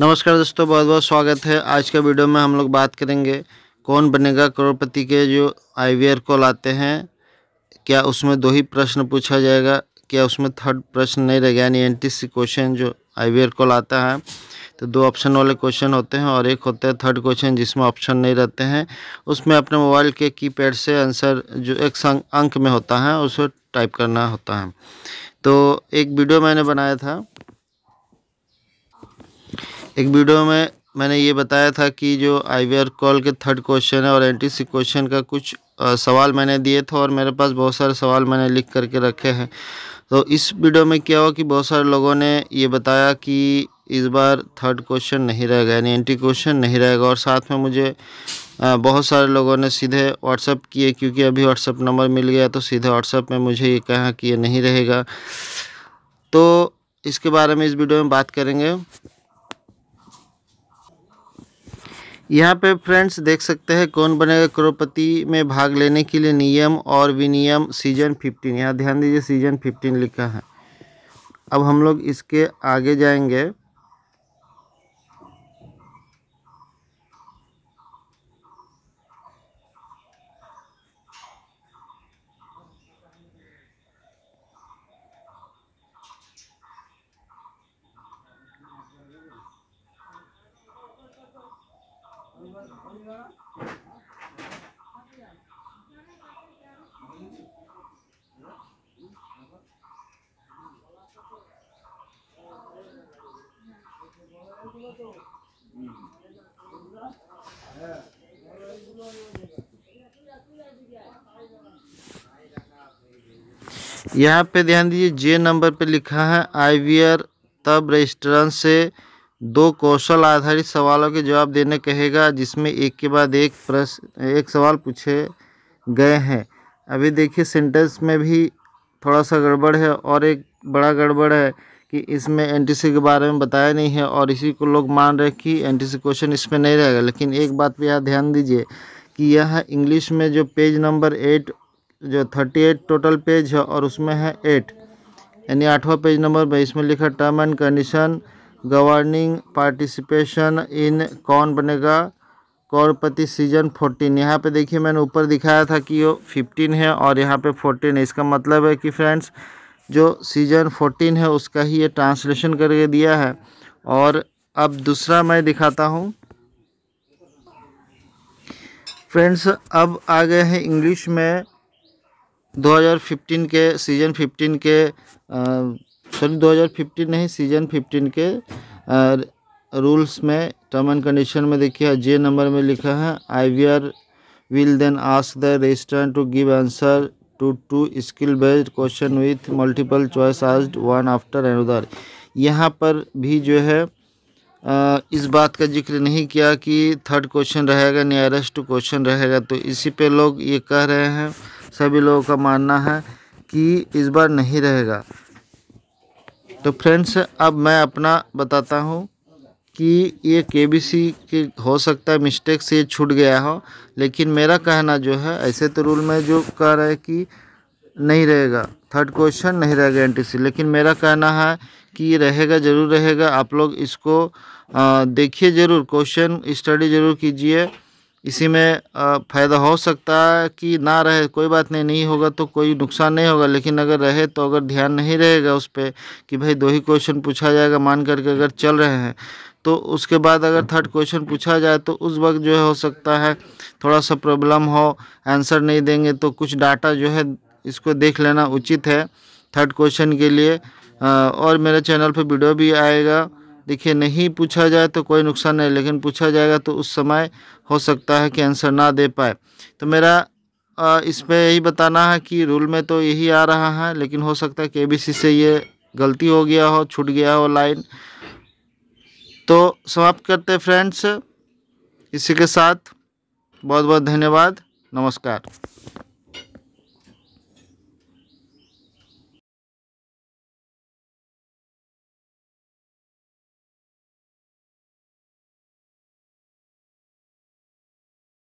नमस्कार दोस्तों बहुत बहुत स्वागत है आज के वीडियो में हम लोग बात करेंगे कौन बनेगा करोड़पति के जो आईवीआर को लाते हैं क्या उसमें दो ही प्रश्न पूछा जाएगा क्या उसमें थर्ड प्रश्न नहीं रहेगा यानी एन क्वेश्चन जो आईवीआर को लाता है तो दो ऑप्शन वाले क्वेश्चन होते हैं और एक होता है थर्ड क्वेश्चन जिसमें ऑप्शन नहीं रहते हैं उसमें अपने मोबाइल के की से आंसर जो एक अंक में होता है उसे टाइप करना होता है तो एक वीडियो मैंने बनाया था एक वीडियो में मैंने ये बताया था कि जो आईवीआर कॉल के थर्ड क्वेश्चन है और एनटीसी क्वेश्चन का कुछ आ, सवाल मैंने दिए थे और मेरे पास बहुत सारे सवाल मैंने लिख करके रखे हैं तो इस वीडियो में क्या हुआ कि बहुत सारे लोगों ने ये बताया कि इस बार थर्ड क्वेश्चन नहीं रहेगा यानी एंटी क्वेश्चन नहीं रहेगा और साथ में मुझे बहुत सारे लोगों ने सीधे व्हाट्सअप किए क्योंकि अभी व्हाट्सअप नंबर मिल गया तो सीधे व्हाट्सअप में मुझे ये कहा कि ये नहीं रहेगा तो इसके बारे में इस वीडियो में बात करेंगे यहाँ पे फ्रेंड्स देख सकते हैं कौन बनेगा करोड़पति में भाग लेने के लिए नियम और विनियम सीजन फिफ्टीन यहाँ ध्यान दीजिए सीजन फिफ्टीन लिखा है अब हम लोग इसके आगे जाएंगे यहाँ पे ध्यान दीजिए जे नंबर पे लिखा है आईवीआर तब रजिस्ट्रेंस से दो कौशल आधारित सवालों के जवाब देने कहेगा जिसमें एक के बाद एक प्रश्न एक सवाल पूछे गए हैं अभी देखिए सेंटेंस में भी थोड़ा सा गड़बड़ है और एक बड़ा गड़बड़ है कि इसमें एनटीसी के बारे में बताया नहीं है और इसी को लोग मान रहे कि एनटीसी क्वेश्चन इसमें नहीं रहेगा लेकिन एक बात पर यहाँ ध्यान दीजिए कि यह इंग्लिश में जो पेज नंबर एट जो थर्टी एट टोटल पेज है और उसमें है एट यानी आठवां पेज नंबर में इसमें लिखा term and condition governing participation in Kaun Banega कौरपति season fourteen यहाँ पे देखिए मैंने ऊपर दिखाया था कि ये फिफ्टीन है और यहाँ पे फोर्टीन है इसका मतलब है कि फ्रेंड्स जो सीजन फोर्टीन है उसका ही ये ट्रांसलेशन करके दिया है और अब दूसरा मैं दिखाता हूँ फ्रेंड्स अब आ गए हैं इंग्लिश में 2015 के सीजन 15 के आ, सॉरी 2015 नहीं सीजन 15 के रूल्स में टर्म एंड कंडीशन में देखिए जे नंबर में लिखा है I will then ask the registrant to give answer to two skill based question with multiple choice asked one after another यहाँ पर भी जो है इस बात का जिक्र नहीं किया कि थर्ड क्वेश्चन रहेगा नियरेस्ट क्वेश्चन रहेगा तो इसी पे लोग ये कह रहे हैं सभी लोगों का मानना है कि इस बार नहीं रहेगा तो फ्रेंड्स अब मैं अपना बताता हूँ कि ये के बी सी के हो सकता है मिस्टेक से छूट गया हो लेकिन मेरा कहना जो है ऐसे तो रूल में जो कह रहा है कि नहीं रहेगा थर्ड क्वेश्चन नहीं रहेगा एनटीसी लेकिन मेरा कहना है कि रहेगा ज़रूर रहेगा आप लोग इसको देखिए ज़रूर क्वेश्चन स्टडी ज़रूर कीजिए इसी में फ़ायदा हो सकता है कि ना रहे कोई बात नहीं नहीं होगा तो कोई नुकसान नहीं होगा लेकिन अगर रहे तो अगर ध्यान नहीं रहेगा उस पर कि भाई दो ही क्वेश्चन पूछा जाएगा मान करके अगर चल रहे हैं तो उसके बाद अगर थर्ड क्वेश्चन पूछा जाए तो उस वक्त जो है हो सकता है थोड़ा सा प्रॉब्लम हो आंसर नहीं देंगे तो कुछ डाटा जो है इसको देख लेना उचित है थर्ड क्वेश्चन के लिए और मेरे चैनल पर वीडियो भी आएगा देखिए नहीं पूछा जाए तो कोई नुकसान नहीं लेकिन पूछा जाएगा तो उस समय हो सकता है कि आंसर ना दे पाए तो मेरा इस पर यही बताना है कि रूल में तो यही आ रहा है लेकिन हो सकता है के बी सी से ये गलती हो गया हो छूट गया हो लाइन तो समाप्त करते फ्रेंड्स इसी के साथ बहुत बहुत धन्यवाद नमस्कार